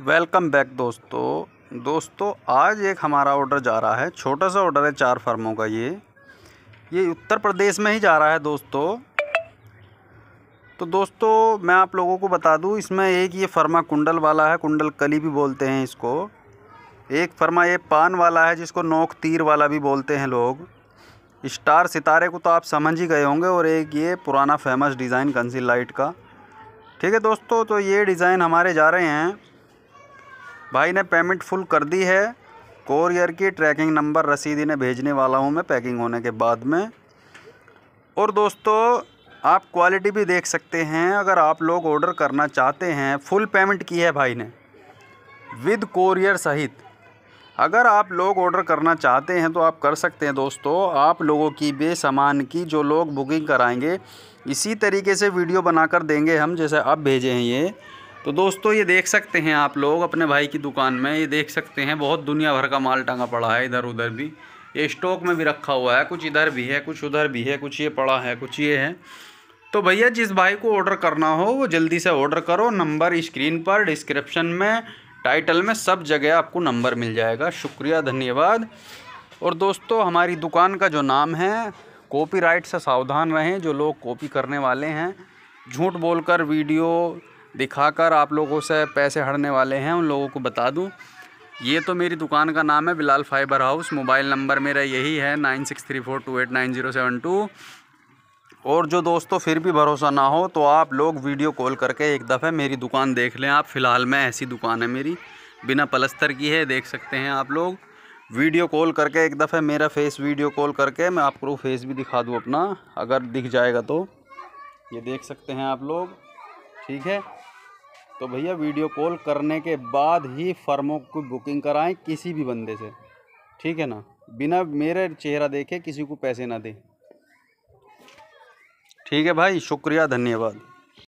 welcome back दोस्तों दोस्तों आज एक हमारा ऑर्डर जा रहा है छोटा सा ऑर्डर है चार फर्मों का ये ये उत्तर प्रदेश में ही जा रहा है दोस्तों तो दोस्तों मैं आप लोगों को बता दूं इसमें एक ये फर्मा कुंडल वाला है कुंडल कली भी बोलते हैं इसको एक फर्मा ये पान वाला है जिसको नोक तीर वाला भी बोलते हैं लोग स्टार सितारे को तो आप समझ ही गए होंगे और एक ये पुराना फेमस डिज़ाइन कंसिल लाइट का ठीक है दोस्तों तो ये डिज़ाइन हमारे जा रहे हैं भाई ने पेमेंट फुल कर दी है कोरियर की ट्रैकिंग नंबर रसीद इन्हें भेजने वाला हूँ मैं पैकिंग होने के बाद में और दोस्तों आप क्वालिटी भी देख सकते हैं अगर आप लोग ऑर्डर करना चाहते हैं फुल पेमेंट की है भाई ने विद कोरियर सहित अगर आप लोग ऑर्डर करना चाहते हैं तो आप कर सकते हैं दोस्तों आप लोगों की भी सामान की जो लोग बुकिंग कराएंगे इसी तरीके से वीडियो बनाकर देंगे हम जैसे आप भेजे हैं ये तो दोस्तों ये देख सकते हैं आप लोग अपने भाई की दुकान में ये देख सकते हैं बहुत दुनिया भर का माल टांगा पड़ा है इधर उधर भी ये स्टॉक में भी रखा हुआ है कुछ इधर भी है कुछ उधर भी है कुछ ये पड़ा है कुछ ये है तो भैया जिस भाई को ऑर्डर करना हो वो जल्दी से ऑर्डर करो नंबर स्क्रीन पर डिस्क्रिप्शन में टाइटल में सब जगह आपको नंबर मिल जाएगा शुक्रिया धन्यवाद और दोस्तों हमारी दुकान का जो नाम है कॉपीराइट से सावधान रहें जो लोग कॉपी करने वाले हैं झूठ बोलकर वीडियो दिखाकर आप लोगों से पैसे हड़ने वाले हैं उन लोगों को बता दूं ये तो मेरी दुकान का नाम है Bilal fibre house mobile number मेरा यही है nine six three four two eight nine zero seven two और जो दोस्तों फिर भी भरोसा ना हो तो आप लोग वीडियो कॉल करके एक दफ़े मेरी दुकान देख लें आप फ़िलहाल में ऐसी दुकान है मेरी बिना पलस्तर की है देख सकते हैं आप लोग वीडियो कॉल करके एक दफ़े मेरा फेस वीडियो कॉल करके मैं आपको फेस भी दिखा दूँ अपना अगर दिख जाएगा तो ये देख सकते हैं आप लोग ठीक है तो भैया वीडियो कॉल करने के बाद ही फर्मों को बुकिंग कराएं किसी भी बंदे से ठीक है ना बिना मेरे चेहरा देखे किसी को पैसे ना दें ठीक है भाई शुक्रिया धन्यवाद